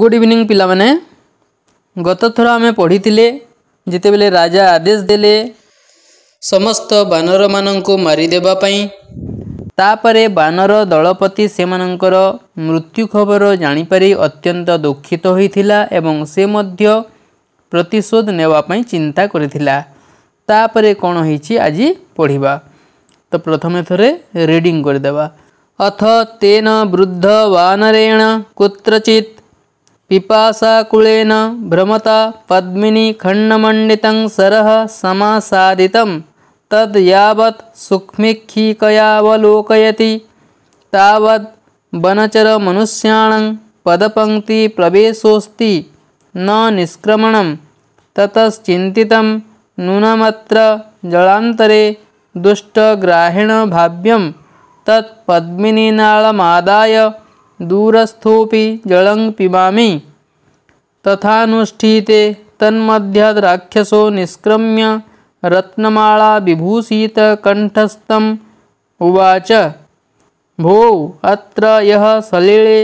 good evening ପିଲାମାନେ ଗତଥର ଆମେ ପଢ଼ିଥିଲେ ଯେତେବେଳେ ରାଜା ଆଦେଶ ଦେଲେ ସମସ୍ତ ବାନରମାନଙ୍କୁ ମାରିଦେବା ପାଇଁ ତାପରେ ବାନର ଦଳପତି ସେମାନଙ୍କର ମୃତ୍ୟୁ ଖବର ଜାଣିପାରି ଅତ୍ୟନ୍ତ ଦୁଃଖିତ ହୋଇଥିଲା ଏବଂ ସେ ମଧ୍ୟ ପ୍ରତିଶୋଧ ନେବା ପାଇଁ ଚିନ୍ତା କରିଥିଲା ତାପରେ କ'ଣ ହେଇଛି ଆଜି ପଢ଼ିବା ତ ପ୍ରଥମେ ଥରେ ରିଡ଼ିଂ କରିଦେବା ଅଥ ତେନ ବୃଦ୍ଧ ବାନରେଣ କୁତ୍ରଚିତ୍ पिपासाकुलेन भ्रमता पद्मिनी खण्डमण्डितं सरः समासादितं तद् यावत् सुक्ष्मिक्षीकयावलोकयति तावद् वनचरमनुष्याणां पदपङ्क्तिप्रवेशोऽस्ति न निष्क्रमणं ततश्चिन्तितं नूनमत्र जलान्तरे दुष्टग्राहिणभाव्यं तत् पद्मिनी दूरस्थोपि जलं पिबामि तथानुष्ठीते तन्मध्याद्राक्षसो निष्क्रम्य रत्नमाला विभूषित कंठस्थम उवाच भो अत्र यह सलिले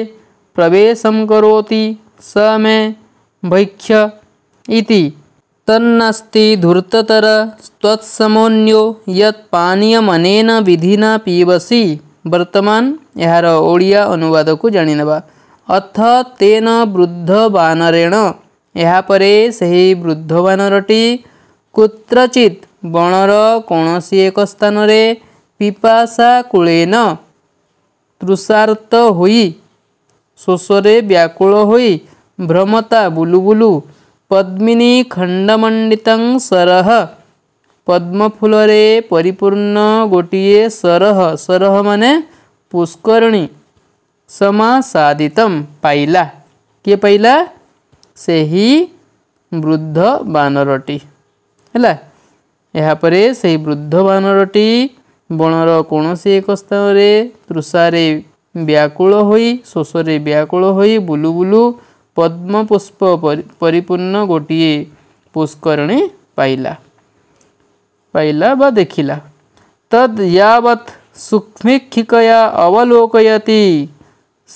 प्रवेश करोति स मे भैक्ष तन्नस्ती धूर्ततर स्वत्समोन्यो यत्पानीयमनेन विधिना पीबसी वर्तमान अनुवाद को कु अथ तेन वृद्ध वानरेण यपे वृद्ध वानरटी कत्र र कमसी एक स्थान पिपासाकुलन तृसारत सोसेर व्याकुल भ्रमता बुलुबुलु पद्मिनी पद्मिन सरह पद्म फूल परिपूर्ण गोटे सरह सरह माने पुष्करणी समासादितम पाइला किए पाइला से ही ବୃଦ୍ଧ ବାନରଟି ହେଲା ଏହାପରେ ସେହି ବୃଦ୍ଧ ବାନରଟି ବଣର କୌଣସି ଏକ ସ୍ଥାନରେ ତୃଷାରେ ବ୍ୟାକୁଳ ହୋଇ ଶୋଷରେ ବ୍ୟାକୁଳ ହୋଇ ବୁଲୁ ବୁଲୁ ପଦ୍ମପୁଷ୍ପ ପରିପୂର୍ଣ୍ଣ ଗୋଟିଏ ପୁଷ୍କରଣୀ ପାଇଲା पाहिला व देखिला तद यावत सूक्ष्मिकया अवलोकयति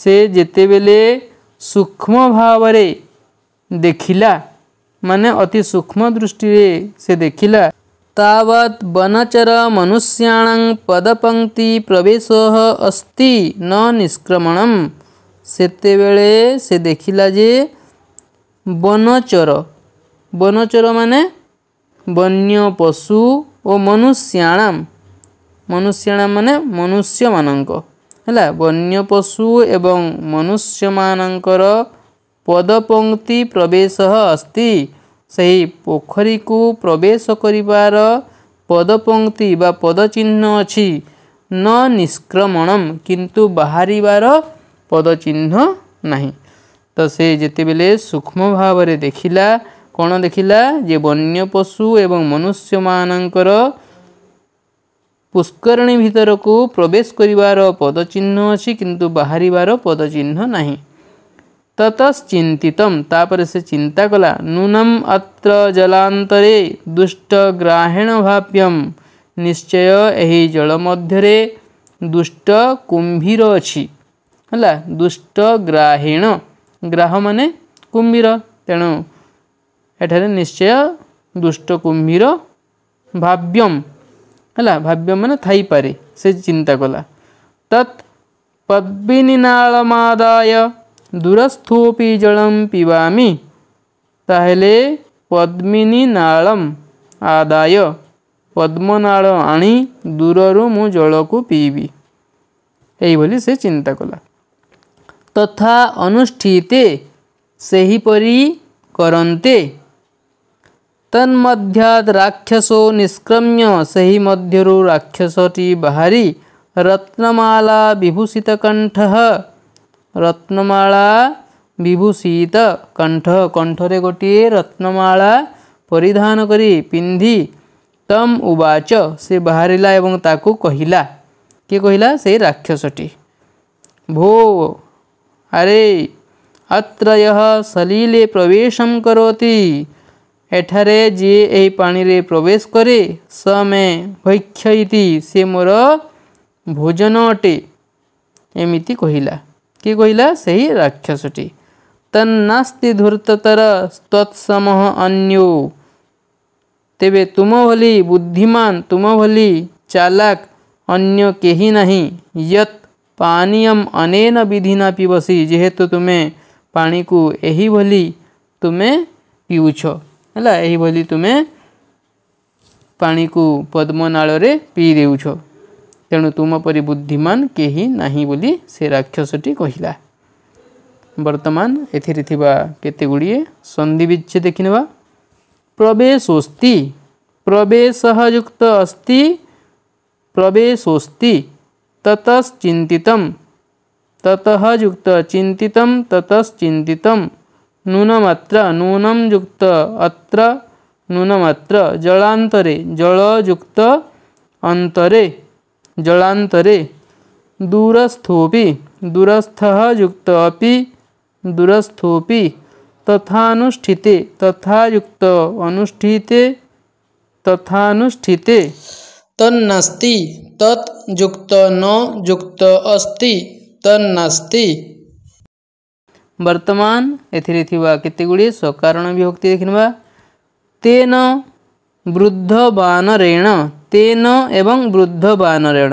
से बेले सूक्ष्म भाव देखिला माने अति सूक्ष्म दृष्टि से देखिला तावत वनचर मनुष्याण पदपंक्ति प्रवेश अस्ति न निष्क्रमण से देखिला जे वनचर वनचर माने वन्य पशु मनुष्याणम मनुष्याणाम मनुष्य मला वन्य पशु एवं मनुष्यमा पदपङ्क्ति प्रवेश अस्ति सही पोखरीको प्रवेश गर पदपङ्क्ति वा पदचिह अझ न निष्क्रमणम कि बाह्र र पदचिहोले सूक्ष्म भावे देखि କ'ଣ ଦେଖିଲା ଯେ ବନ୍ୟ ପଶୁ ଏବଂ ମନୁଷ୍ୟମାନଙ୍କର ପୁଷ୍କରିଣୀ ଭିତରକୁ ପ୍ରବେଶ କରିବାର ପଦଚିହ୍ନ ଅଛି କିନ୍ତୁ ବାହାରିବାର ପଦଚିହ୍ନ ନାହିଁ ତତଶ୍ଚିନ୍ତିତମ୍ ତାପରେ ସେ ଚିନ୍ତା କଲା ନୂନମ୍ ଅତ୍ର ଜଳାନ୍ତରେ ଦୁଷ୍ଟ ଗ୍ରାହେଣ ଭାବ୍ୟମ୍ ନିଶ୍ଚୟ ଏହି ଜଳ ମଧ୍ୟରେ ଦୁଷ୍ଟ କୁମ୍ଭୀର ଅଛି ହେଲା ଦୁଷ୍ଟ ଗ୍ରାହିଣ ଗ୍ରାହ ମାନେ କୁମ୍ଭୀର ତେଣୁ ଏଠାରେ ନିଶ୍ଚୟ ଦୁଷ୍ଟ କୁମ୍ଭୀର ଭାବ୍ୟମ୍ ହେଲା ଭାବ୍ୟମ୍ ମାନେ ଥାଇପାରେ ସେ ଚିନ୍ତା କଲା ତତ୍ ପଦ୍ମିନିନାଳମାଦାୟ ଦୂରସ୍ଥୋପି ଜଳମ୍ ପିବାମି ତାହେଲେ ପଦ୍ମିନୀ ନାଳମ୍ ଆଦାୟ ପଦ୍ମନାଳ ଆଣି ଦୂରରୁ ମୁଁ ଜଳକୁ ପିଇବି ଏଇଭଳି ସେ ଚିନ୍ତା କଲା ତଥା ଅନୁଷ୍ଠିତେ ସେହିପରି କରନ୍ତେ तन्मध्यात् राक्षसो निष्क्रम्य से ही मध्य राक्षसटी बाहरी रत्नमाला विभूषित कंठ रत्नमाला विभूषित कंठ कंठरे गोटे रत्नमाला परिधान करी पिंधि तम उवाच से बाहर एवं ताकू कहला किए कहिला से राक्षसटी भो अरे अत्र यः सलीले प्रवेशम करोति एठारे जी यही पानी रे प्रवेश करे समय भक्षति से मोर भोजन अटे एमती कहला कि कहला से ही राक्षसटी तन्नास्ति धूर्ततर स्तत्सम अन्यो तेबे तुम भली बुद्धिमान तुम भली चालाक अन्य कहीं ना यत पानीयम अनेन विधिना पिबसी जेहेतु तुम्हें पानी को यही भली तुम्हें पीऊ है तुम्हें पा को पद्मना पी दे तेणु तुम पी बुद्धिमान के ना बोली से राक्षसटी कहला बर्तमान एत गुड़े सन्धिविच्छेद देखने प्रवेशोस्ति प्रवेश युक्त अस्ति प्रवेशोस्ति ततश्चिंत ततः युक्त चिंतित ततश्चिंत ନୂନମାତ୍ରା ନୂନମ ଯୁକ୍ତ ଅତ୍ର ନୂନମାତ୍ର ଜଳାନ୍ତରେ ଜଳଯୁକ୍ତ अंतरे जलांतरे दूरस्थोपि दूरस्थः युक्त अपि दूरस्थोपि तथानुष्ठिते तथा युक्त अनुष्ठिते तथानुष्ठिते तन्नास्ति तत् युक्त न युक्त अस्ति तन्नास्ति ବର୍ତ୍ତମାନ ଏଥିରେ ଥିବା କେତେ ଗୁଡ଼ିଏ ସକାରଣ ବିଭକ୍ତି ଦେଖିନେବା ତେନ ବୃଦ୍ଧ ବାନରେଣ ତେନ ଏବଂ ବୃଦ୍ଧ ବାନରେଣ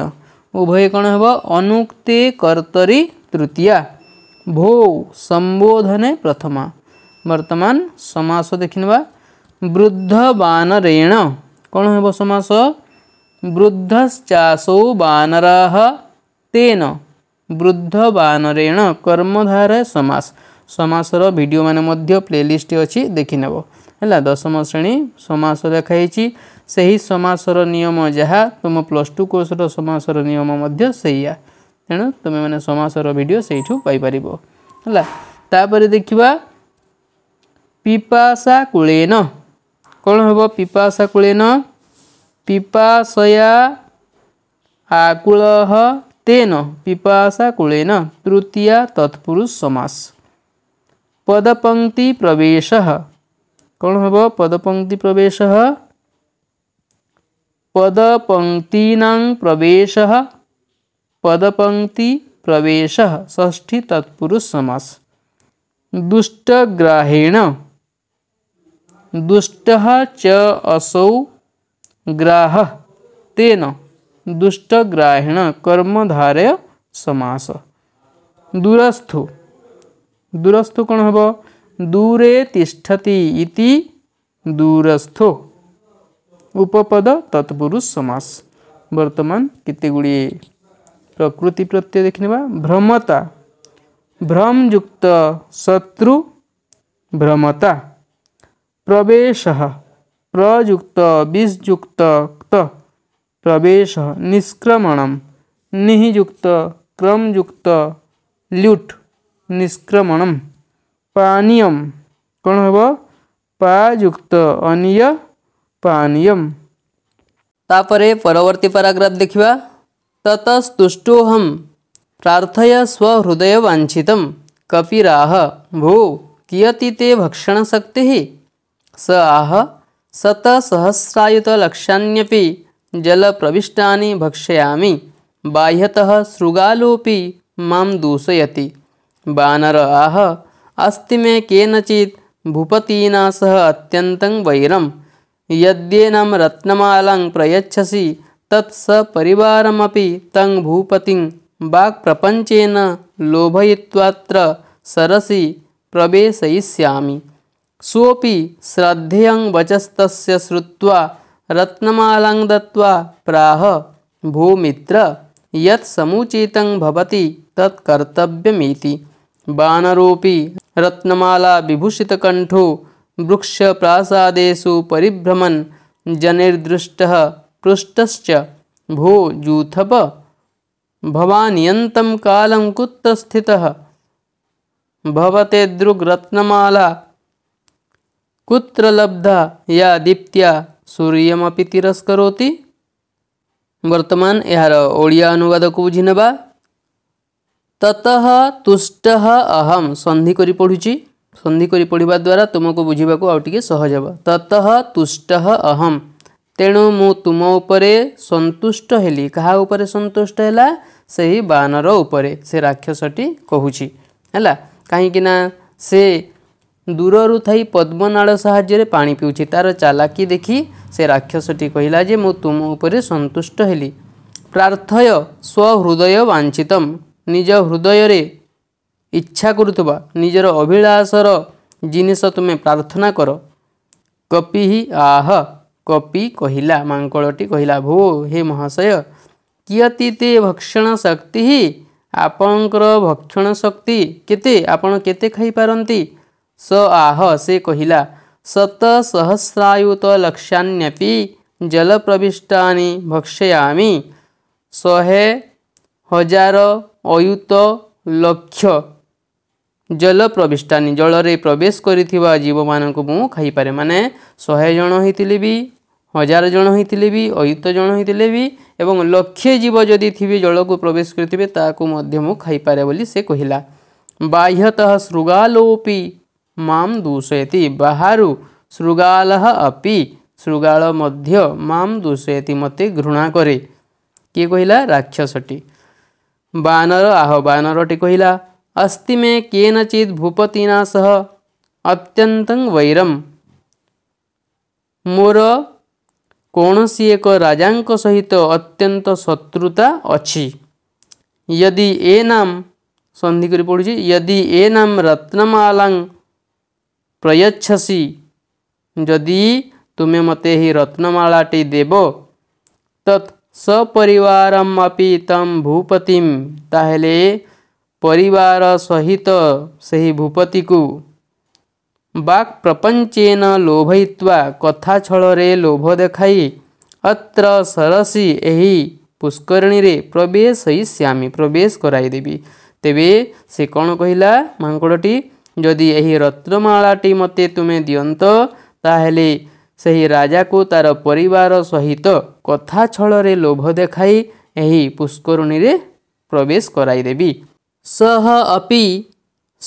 ଉଭୟ କ'ଣ ହେବ ଅନୁକ୍ତେ କର୍ତ୍ତରୀ ତୃତୀୟା ଭୋ ସମ୍ବୋଧନେ ପ୍ରଥମା ବର୍ତ୍ତମାନ ସମାସ ଦେଖିନେବା ବୃଦ୍ଧ ବାନରେଣ କ'ଣ ହେବ ସମାସ ବୃଦ୍ଧଶ୍ଚାସୌ ବାନରାହ ତେନ ବୃଦ୍ଧ ବାନରେଣ କର୍ମଧାରା ସମାସ ସମାସର ଭିଡ଼ିଓମାନେ ମଧ୍ୟ ପ୍ଲେଲିଷ୍ଟ ଅଛି ଦେଖିନେବ ହେଲା ଦଶମ ଶ୍ରେଣୀ ସମାସ ଦେଖାଇଛି ସେହି ସମାସର ନିୟମ ଯାହା ତୁମ ପ୍ଲସ୍ ଟୁ କୋର୍ସର ସମାସର ନିୟମ ମଧ୍ୟ ସେଇଆ ତେଣୁ ତୁମେମାନେ ସମାସର ଭିଡ଼ିଓ ସେଇଠୁ ପାଇପାରିବ ହେଲା ତାପରେ ଦେଖିବା ପିପାସା କୁଳେନ କ'ଣ ହେବ ପିପାସା କୁଳେନ ପିପାସୟା ଆକୁଳ तेन पिपाशाकुलेन तृतीया तत्पुरुष समास पदपंक्ति प्रवेश कौन हम पदपंक्ति प्रवेश पदपंक्तीना प्रवेश पदपंक्ति प्रवेश ष्ठी तत्पुरुष समास दुष्टग्राहेण दुष्ट च असौ ग्राह तेन दुष्टग्राहण कर्मधारय समास दूरस्थ दूरस्थ कौन हम दूरे इति दूरस्थो उपपद तत्पुरुष समास वर्तमान कितने गुड़ी प्रकृति प्रत्यय देखने वा भ्रमता भ्रम युक्त शत्रु भ्रमता प्रवेश प्रयुक्त बीजयुक्त प्रवेश निष्क्रमणम निहियुक्त क्रमयुक्त ल्युट निष्क्रमणम पानीयम कौन हम पायुक्त अनिय पानीयम तापर परवर्ती पाराग्राफ देखा ततस्तुष्टोहम प्राथय स्वहृदय वांछित कपिराह भो कियति ते भक्षणशक्ति स आह शतसहस्रायुतलक्षण्यपी जलप्रविष्टानि भक्षयामि बाह्यतः शृगालोऽपि मां दूषयति आह अस्ति मे केनचित् भूपतिना सह अत्यन्तं वैरं यद्येन रत्नमालां प्रयच्छसि तत् सपरिवारमपि तं भूपतिं वाग्प्रपञ्चेन लोभयित्वात्र सरसि प्रवेशयिष्यामि सोऽपि श्रद्धेयं वचस्तस्य श्रुत्वा रत्नमालं दत्वा प्राह भूमित्र यत्समुचितं भवति तत्कर्तव्यमिति बानरोऽपि रत्नमालाविभूषितकण्ठो वृक्षप्रासादेषु परिभ्रमन् जनिर्दृष्ट पृष्ठ भो जूथप भवानियन्तं कालं कुत्र स्थितः भवते दृग्रत्नमाला कुत्र लब्धा या दीप्त्या सूर्यमपि तिरस्करोति वर्तमान यार ओडिया अनुवाद को बुझी ततः तुष्ट अहम सन्धि करी पढ़ुची सन्धि करी पढ़िबा द्वारा तुमको बुझा को सहज हे ततः तुष्ट अहम तेणु मु तुम ଉପରେ ସନ୍ତୁଷ୍ଟ ହେଲି କାହା ଉପରେ ସନ୍ତୁଷ୍ଟ ହେଲା ସେହି ବାନର ଉପରେ ସେ ରାକ୍ଷସଟି କହୁଛି ହେଲା କାହିଁକିନା दूरहरू थ पद्मनाड सा पिउँछु तार चालाकी देखिस राक्षसटी कहिला म तुम सन्तुष्टि प्रार्थय स्वहृदय हृदय हृदयले इच्छाकुवा निजर अभिलास र जिस तुमे प्रार्थना कपि आह कपि कहिला माो हे महाशय कि ते भक्षण शक्ति भक्षण शक्ति केते आपे खाइपार स आह से कहला सत सहस्रायुत लक्ष्यपि जल प्रविष्टा भक्षयामी शहे हजार अयुत लक्ष्य जल प्रविष्टा जल रे प्रवेश करथिबा जीव मान मु खाई माने शहे जन होइतिले भी हजार जण होइतिले भी अयुत जण होइतिले भी एवं लक्ष्य जीव जदि थी जल को प्रवेश करथिबे ताकु खाई से कहला बाह्यतः श्रुगालोपी दूषयती बाहर शृगाल अपि शृगाल दूषयती मत घृणा कै किए कहला राक्षसटी बानर आहवानर टी कहला अस्ति मे कचि भूपतिना सह अत्य वैरम मोर कौन सी एक राजा सहित अत्यंत शत्रुता अच्छी यदि ए नाम संधि कर पड़ी यदि ए नाम रत्नमाला प्रयच्छसी जदि तुम्हें मत रत्नमालाटी देव तत् सपरिवार तम भूपतिम ताहले परिवार सहित से ही भूपति को बाक् प्रपंचेन लोभय्वा कथा छल लोभ देखा अत्र सरसी यही पुष्करणी प्रवेश श्यामी प्रवेश कराइदेवी तेबे से कौन कहला माकड़ी जदि यही रत्नमालाटी मत तुम्हें दिंत से ही राजा को तार पर सहित कथा छल लोभ देखा पुष्करणी प्रवेश करदेवी सह अपि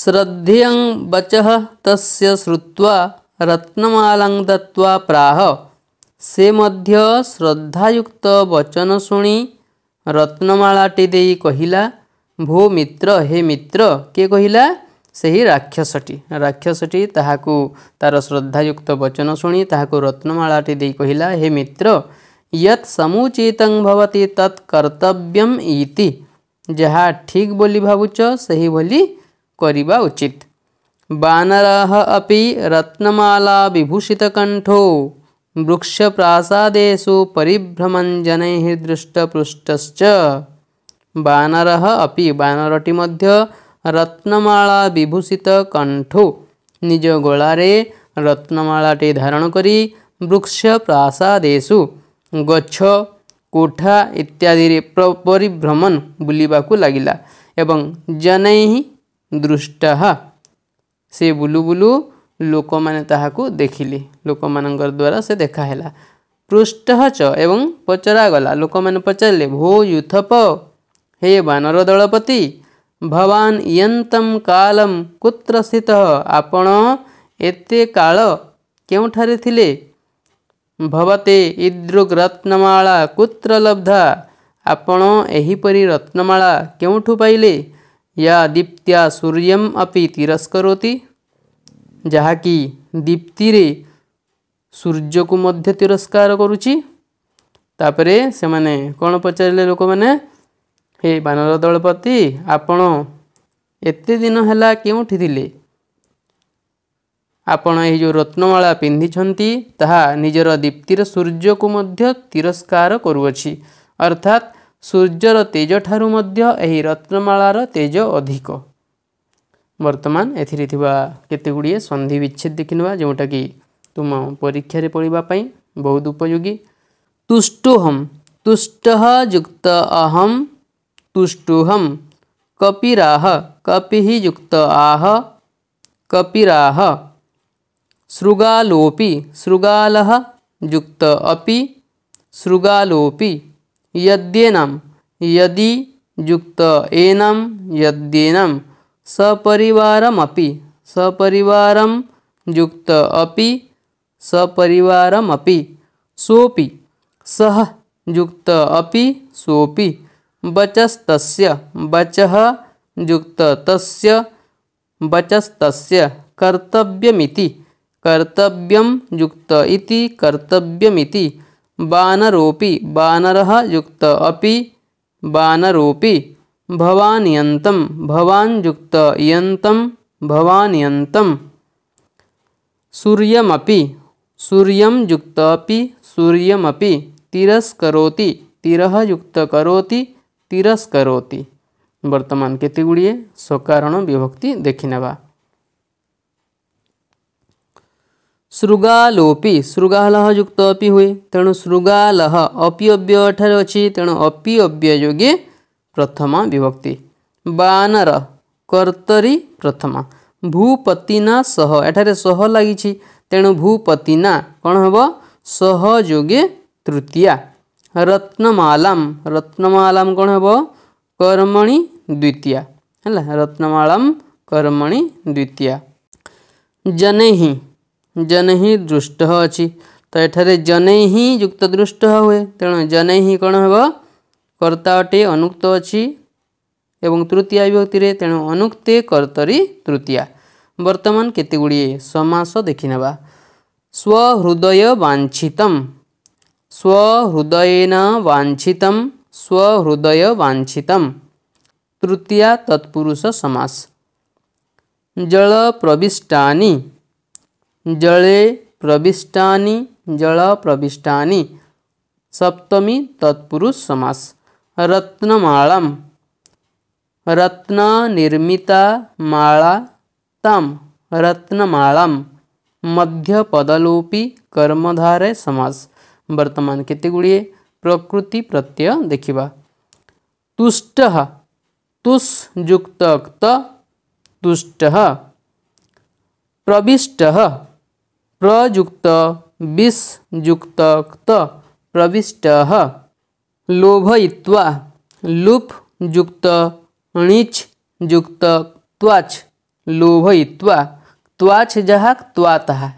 श्रद्धेय वच तस्य रत्नमाला दत्वा प्राह से मध्य श्रद्धायुक्त वचन शुणी रत्नमालाटी कहला भो मित्र हे मित्र के कहला से ही राक्षसटी राक्षसटी ताकू तार श्रद्धायुक्त वचन शुणी ताक रत्नमालाटी कहला हे मित्र युचित भवती तत्कर्तव्यम इति जहाँ ठीक बोली भावुच से ही बोली करवा उचित बानर अभी रत्नमाला विभूषित कंठो वृक्ष प्रादेशु परिभ्रमन जन दृष्ट पृष्ठ बानर अभी बानरटी मध्य रत्नमाला विभूषित कंठो निज गोलारे रत्नमालाटे धारण करी वृक्ष प्रासादेशु गच्छ कोठा इत्यादि परिभ्रमण बुलवा को लगला एवं जन दृष्ट से बुलु बुलु लोक मैंने देखिले लोक मान द्वारा से देखाला पृष्ठ च एवं पचरा गला लोक मैंने पचारे भो युथप हे वानर दलपति भवान यंतम कालम कुत्र स्थित आपण एते काल केवठारे थिले भवते ईद्रुग रत्नमाला कुत्र लब्धा आपण एहिपरी रत्नमाला केवठु पाइले या दीप्त्या सूर्यम अपि तिरस्करोति जहाँकि दीप्ति सूर्य को मध्य तिरस्कार करुची तापरे से कौन पचारे लोक मैंने ହେ ବାନର ଦଳପତି ଆପଣ ଏତେ ଦିନ ହେଲା କେଉଁଠି ଥିଲେ ଆପଣ ଏହି ଯେଉଁ ରତ୍ନମାଳା ପିନ୍ଧିଛନ୍ତି ତାହା ନିଜର ଦୀପ୍ତିର ସୂର୍ଯ୍ୟକୁ ମଧ୍ୟ ତିରସ୍କାର କରୁଅଛି ଅର୍ଥାତ୍ ସୂର୍ଯ୍ୟର ତେଜଠାରୁ ମଧ୍ୟ ଏହି ରତ୍ନମାଳାର ତେଜ ଅଧିକ ବର୍ତ୍ତମାନ ଏଥିରେ ଥିବା କେତେଗୁଡ଼ିଏ ସନ୍ଧି ବିଚ୍ଛେଦ ଦେଖିନେବା ଯେଉଁଟାକି ତୁମ ପରୀକ୍ଷାରେ ପଢ଼ିବା ପାଇଁ ବହୁତ ଉପଯୋଗୀ ତୁଷ୍ଟୋହମ୍ ତୁଷ୍ଟ ଯୁକ୍ତ ଅହମ୍ तुष्टुहम कपिराह कपिः युक्त आह कपिराह शृगालोपि शृगालः युक्त अपि शृगालोपि यद्येनम यदि युक्त एनम यद्येनम सपरिवारमपि सपरिवारम युक्त अपि सपरिवारमपि सोपि सह युक्त अपि सोपि बचस्त बच युक्त तस्य कर्तव्य कर्तव्य युक्त कर्तव्य कर्तव्यमिति बानरोपि बानरः युक्त अपि बानरोपि भवानियन्तं भवान् युक्त यन्तं भवानियन्तं सूर्यमपि सूर्यं युक्त अपि सूर्यमपि तिरस्करोति तिरः युक्त करोति तिरस्कारोती वर्तमान के गुड़े सकारण विभक्ति देखने वा श्रृगालोपि श्रृगालह युक्त अपि हुए तेणु श्रृगालह अपिव्य अच्छी तेणु अपिव्य योगे प्रथम विभक्ति बानर कर्तरी प्रथम भूपतिना सह एठार लगी तेणु भूपतिना कौन हम सहयोगे तृतीया রত্নমালাম রত্নমালাম କ'ଣ ହେବ କର୍ମଣି ଦ୍ୱିତୀୟା ହେଲା ରତ୍ନମାଳମ୍ କର୍ମଣି ଦ୍ୱିତୀୟା ଜନେହି ଜନେହି ଦୃଷ୍ଟ ଅଛି ତ ଏଠାରେ ହିଁ ଯୁକ୍ତ ଦୃଷ୍ଟ ହୁଏ ତେଣୁ ହିଁ କ'ଣ ହେବ କର୍ତ୍ତା ଅଟେ ଅନୁକ୍ତ ଅଛି ଏବଂ ତୃତୀୟା ବିଭକ୍ତିରେ ତେଣୁ ଅନୁକ୍ତେ କର୍ତ୍ତରୀ ତୃତୀୟା ବର୍ତ୍ତମାନ କେତେ ଗୁଡ଼ିଏ ସମାସ ଦେଖିନେବା ସ୍ୱହୃଦୟ ବାଞ୍ଛିତମ୍ स्वहृदयेन वांछितम स्वहृदय वांछितम तृतीय तत्पुरुष समास जल प्रविष्टानि जले प्रविष्टानि जल प्रविष्टानि सप्तमी तत्पुरुष समास रत्नमालाम रत्न निर्मिता माला ताम रत्नमालाम मध्यपदलोपी कर्मधारय समास वर्तमान के प्रकृति प्रत्यय देखा तुष्ट तुष्जुक्त तुष्ट प्रविष्ट प्रयुक्त विषुक्त प्रविष्ट लोभय्वा लुप्जुक्त णीचुक्त लोभय्वाच जहाँ ताता है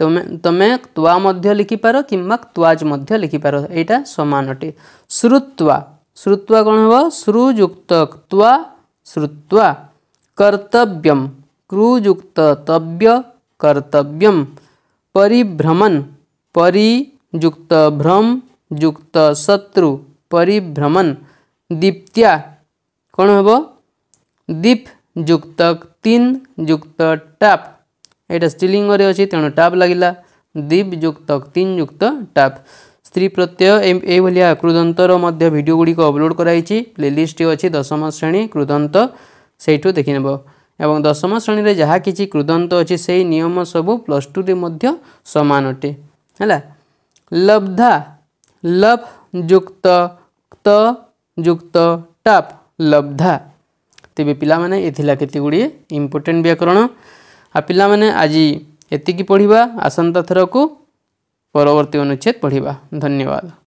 तुम त्वा लिखिपार कि त्वाज लिखिपार यहाँ सामान अटे श्रुत्वा श्रुत्वा कौन हम श्रुजुक्त क्वा श्रुत्वा कर्तव्यम क्रुजुक्त तव्य कर्तव्यम परिभ्रमन परिजुक्त भ्रम युक्त शत्रु परिभ्रमन दीप्त्या कौन हम दीप युक्त तीन युक्त टाप ଏଇଟା ଷ୍ଟ୍ରିଲିଙ୍ଗରେ ଅଛି ତେଣୁ ଟାପ୍ ଲାଗିଲା ଦୀପ ଯୁକ୍ତ ତିନ ଯୁକ୍ତ ଟାପ୍ ସ୍ତ୍ରୀ ପ୍ରତ୍ୟୟ ଏଇଭଳିଆ କୃଦନ୍ତର ମଧ୍ୟ ଭିଡ଼ିଓ ଗୁଡ଼ିକ ଅପଲୋଡ଼ କରାଯାଇଛି ପ୍ଲେଲିଷ୍ଟଟି ଅଛି ଦଶମ ଶ୍ରେଣୀ କୃଦନ୍ତ ସେଇଠୁ ଦେଖିନେବ ଏବଂ ଦଶମ ଶ୍ରେଣୀରେ ଯାହା କିଛି କୃଦନ୍ତ ଅଛି ସେଇ ନିୟମ ସବୁ ପ୍ଲସ୍ ଟୁରେ ମଧ୍ୟ ସମାନ ଅଟେ ହେଲା ଲବ୍ଧା ଲଭ୍ ଯୁକ୍ତ ତ ଯୁକ୍ତ ଟାପ୍ ଲବ୍ଧା ତେବେ ପିଲାମାନେ ଏଥିଲା କେତେ ଗୁଡ଼ିଏ ଇମ୍ପୋର୍ଟାଣ୍ଟ ବ୍ୟାକରଣ ଆଉ ପିଲାମାନେ ଆଜି ଏତିକି ପଢ଼ିବା ଆସନ୍ତା ଥରକୁ ପରବର୍ତ୍ତୀ ଅନୁଚ୍ଛେଦ ପଢ଼ିବା ଧନ୍ୟବାଦ